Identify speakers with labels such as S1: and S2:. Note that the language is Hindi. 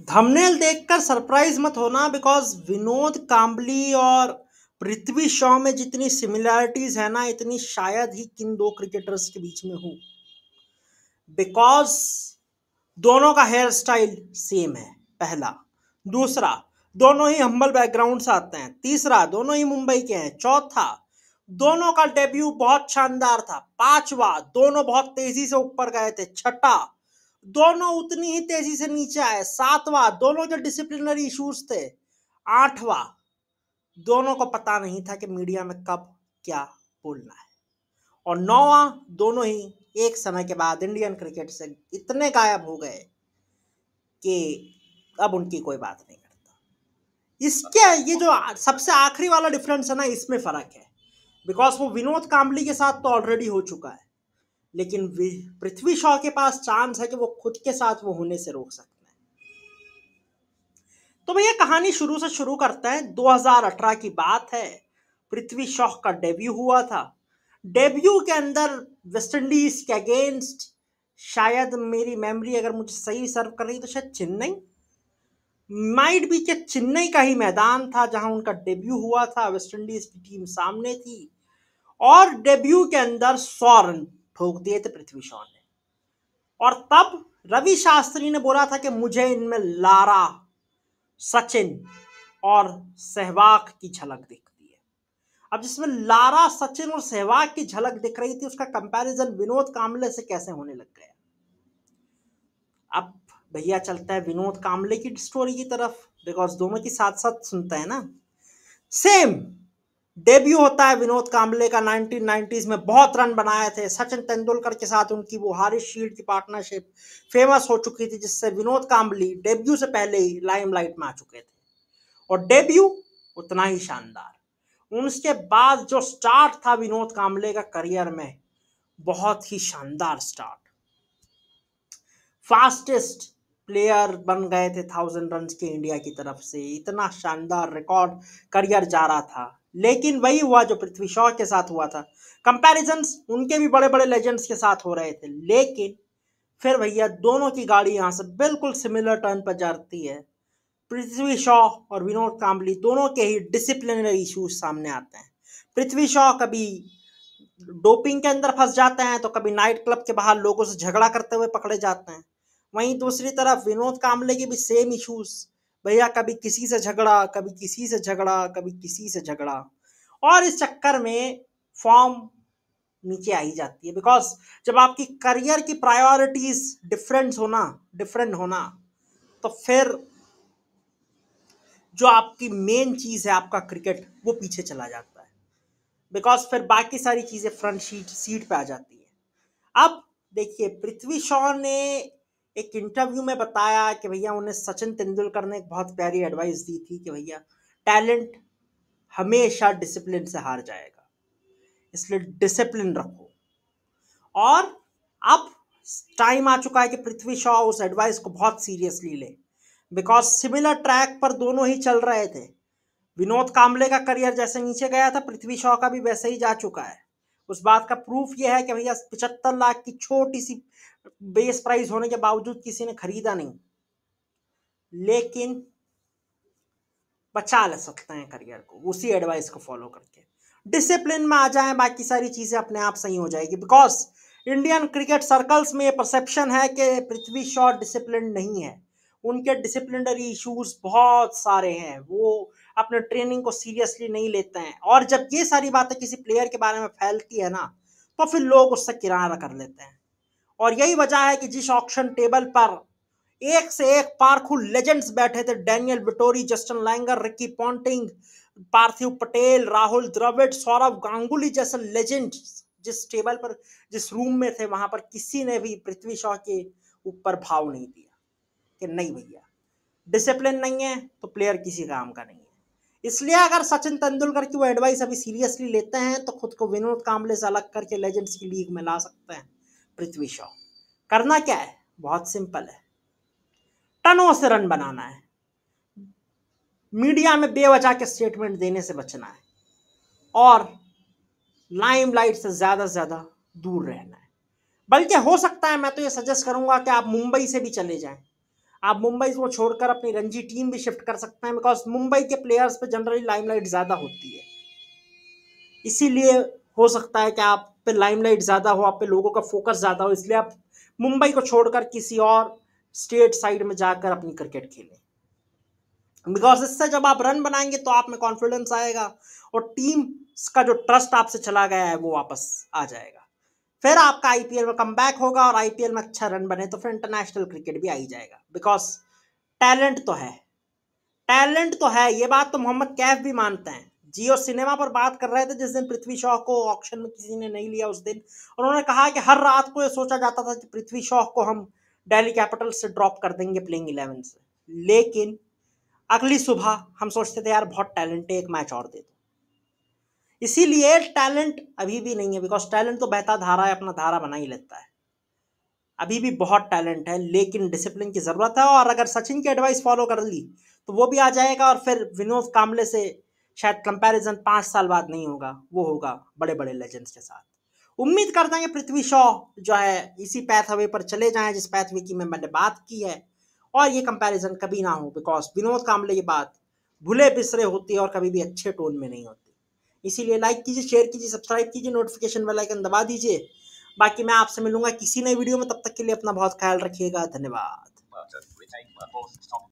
S1: धमनेल देखकर सरप्राइज मत होना बिकॉज विनोद काम्बली और पृथ्वी शॉ में जितनी सिमिलैरिटीज है ना इतनी शायद ही किन दो क्रिकेटर्स के बीच में हो बिकॉज दोनों का हेयर स्टाइल सेम है पहला दूसरा दोनों ही हम्बल बैकग्राउंड से आते हैं तीसरा दोनों ही मुंबई के हैं चौथा दोनों का डेब्यू बहुत शानदार था पांचवा दोनों बहुत तेजी से ऊपर गए थे छठा दोनों उतनी ही तेजी से नीचे आए सातवां दोनों जो डिसिप्लिनरी इश्यूज थे आठवां दोनों को पता नहीं था कि मीडिया में कब क्या बोलना है और नौवा दोनों ही एक समय के बाद इंडियन क्रिकेट से इतने गायब हो गए कि अब उनकी कोई बात नहीं करता इसके ये जो सबसे आखिरी वाला डिफरेंस है ना इसमें फ़र्क है बिकॉज वो विनोद काम्बली के साथ तो ऑलरेडी हो चुका है लेकिन पृथ्वी शॉ के पास चांस है कि वो खुद के साथ वो होने से रोक सकते हैं तो भैया कहानी शुरू से शुरू करते हैं 2018 की बात है पृथ्वी शॉ का डेब्यू हुआ था डेब्यू के अंदर वेस्टइंडीज के अगेंस्ट शायद मेरी मेमोरी अगर मुझे सही सर्व कर रही तो शायद चेन्नई माइड बी के चेन्नई का ही मैदान था जहां उनका डेब्यू हुआ था वेस्टइंडीज की टीम सामने थी और डेब्यू के अंदर सौ रन ठोक दिए थे पृथ्वी शॉ ने और तब रवि शास्त्री ने बोला था कि मुझे इनमें लारा सचिन और सहवाग की झलक दिखती है अब जिसमें लारा सचिन और सहवाग की झलक दिख रही थी उसका कंपैरिजन विनोद कामले से कैसे होने लग गया अब भैया चलता है विनोद कामले की स्टोरी की तरफ बिकॉज दोनों की साथ साथ सुनता है ना सेम डेब्यू होता है विनोद कांबले का 1990s में बहुत रन बनाए थे सचिन तेंदुलकर के साथ उनकी वो हारिस शील्ड की पार्टनरशिप फेमस हो चुकी थी जिससे विनोद कांबली डेब्यू से पहले ही लाइमलाइट में आ चुके थे और डेब्यू उतना ही शानदार उसके बाद जो स्टार्ट था विनोद कांबले का करियर में बहुत ही शानदार स्टार्ट फास्टेस्ट प्लेयर बन गए थे थाउजेंड रन के इंडिया की तरफ से इतना शानदार रिकॉर्ड करियर जा रहा था लेकिन वही हुआ जो पृथ्वी शॉ के साथ हुआ था कंपेरिजन उनके भी बड़े बड़े लेजेंड्स के साथ हो रहे थे लेकिन फिर भैया दोनों की गाड़ी यहाँ से बिल्कुल सिमिलर टर्न पर जाती है पृथ्वी शॉ और विनोद काम्बली दोनों के ही डिसिप्लिनरी इश्यूज सामने आते हैं पृथ्वी शॉ कभी डोपिंग के अंदर फंस जाते हैं तो कभी नाइट क्लब के बाहर लोगों से झगड़ा करते हुए पकड़े जाते हैं वहीं दूसरी तरफ विनोद कामले के भी सेम इश्यूज भैया कभी किसी से झगड़ा कभी किसी से झगड़ा कभी किसी से झगड़ा और इस चक्कर में फॉर्म नीचे आई जाती है बिकॉज जब आपकी करियर की प्रायोरिटीज डिफरेंट होना डिफरेंट होना तो फिर जो आपकी मेन चीज़ है आपका क्रिकेट वो पीछे चला जाता है बिकॉज फिर बाकी सारी चीज़ें फ्रंट सीट सीट पे आ जाती है अब देखिए पृथ्वी शॉ ने एक इंटरव्यू में बताया कि भैया उन्हें सचिन तेंदुलकर ने एक बहुत प्यारी एडवाइस दी थी कि भैया टैलेंट हमेशा डिसिप्लिन से हार जाएगा इसलिए डिसिप्लिन रखो और अब टाइम आ चुका है कि पृथ्वी शॉ उस एडवाइस को बहुत सीरियसली ले बिकॉज सिमिलर ट्रैक पर दोनों ही चल रहे थे विनोद कामले का करियर जैसे नीचे गया था पृथ्वी शॉ का भी वैसे ही जा चुका है उस बात का प्रूफ यह है कि भैया पिछहत्तर लाख की छोटी सी बेस प्राइस होने के बावजूद किसी ने खरीदा नहीं लेकिन बचा ले सकते हैं करियर को उसी एडवाइस को फॉलो करके डिसिप्लिन में आ जाए बाकी सारी चीज़ें अपने आप सही हो जाएगी बिकॉज इंडियन क्रिकेट सर्कल्स में ये परसेप्शन है कि पृथ्वी शॉ डिसिप्लिन नहीं है उनके डिसिप्लिनरी इश्यूज बहुत सारे हैं वो अपने ट्रेनिंग को सीरियसली नहीं लेते हैं और जब ये सारी बातें किसी प्लेयर के बारे में फैलती है ना तो फिर लोग उससे किनारा कर लेते हैं और यही वजह है कि जिस ऑक्शन टेबल पर एक से एक पारखू लेजेंड्स बैठे थे Daniel Vettori Justin Langer Ricky Ponting Parthiv Patel Rahul Dravid Sourav Ganguly जैसे लेजेंड्स जिस टेबल पर जिस रूम में थे वहां पर किसी ने भी पृथ्वी शॉ के ऊपर भाव नहीं दिया कि नहीं भैया डिसिप्लिन नहीं है तो प्लेयर किसी काम का नहीं है इसलिए अगर सचिन तेंदुलकर की वो एडवाइस अभी सीरियसली लेते हैं तो खुद को विनोद कामले से अलग करके लेजेंड्स की लीग में ला सकते हैं पृथ्वी शॉ करना क्या है बहुत सिंपल है टनों से रन बनाना है मीडिया में बेवजह के स्टेटमेंट देने से बचना है और लाइमलाइट से ज़्यादा से ज़्यादा दूर रहना है बल्कि हो सकता है मैं तो ये सजेस्ट करूंगा कि आप मुंबई से भी चले जाएं आप मुंबई को छोड़कर अपनी रणजी टीम भी शिफ्ट कर सकते हैं बिकॉज मुंबई के प्लेयर्स पर जनरली लाइमलाइट ज़्यादा होती है इसीलिए हो सकता है कि आप पे लाइमलाइट ज़्यादा हो आप पे लोगों का फोकस ज़्यादा हो इसलिए आप मुंबई को छोड़कर किसी और स्टेट साइड में जाकर अपनी क्रिकेट खेलें बिकॉज इससे जब आप रन बनाएंगे तो आप में कॉन्फिडेंस आएगा और टीम का जो ट्रस्ट आपसे चला गया है वो वापस आ जाएगा फिर आपका आईपीएल में कम बैक होगा और आईपीएल में अच्छा रन बने तो फिर इंटरनेशनल क्रिकेट भी आ ही जाएगा बिकॉज टैलेंट तो है टैलेंट तो है ये बात तो मोहम्मद कैफ भी मानते हैं जियो सिनेमा पर बात कर रहे थे जिस दिन पृथ्वी शॉ को ऑप्शन में किसी ने नहीं लिया उस दिन उन्होंने कहा कि हर रात को ये सोचा जाता था कि पृथ्वी शॉ को हम डेली कैपिटल से ड्रॉप कर देंगे प्लेइंग इलेवन से लेकिन अगली सुबह हम सोचते थे यार बहुत टैलेंट है एक मैच और दे दो इसीलिए टैलेंट अभी भी नहीं है बिकॉज टैलेंट तो बहता धारा है अपना धारा बना ही लेता है अभी भी बहुत टैलेंट है लेकिन डिसिप्लिन की ज़रूरत है और अगर सचिन की एडवाइस फॉलो कर ली तो वो भी आ जाएगा और फिर विनोद कामले से शायद कंपैरिजन पाँच साल बाद नहीं होगा वो होगा बड़े बड़े लेजेंड्स के साथ उम्मीद करते हैं पृथ्वी शॉ जो है इसी पैथवे पर चले जाएं जिस पैथवे की मैं मैंने बात की है और ये कंपैरिजन कभी ना हो बिकॉज विनोद कामले ये बात भूले बिसरे होती है और कभी भी अच्छे टोन में नहीं होती इसीलिए लाइक कीजिए शेयर कीजिए सब्सक्राइब कीजिए नोटिफिकेशन बेल आइकन दबा दीजिए बाकी मैं आपसे मिलूंगा किसी नए वीडियो में तब तक के लिए अपना बहुत ख्याल रखिएगा धन्यवाद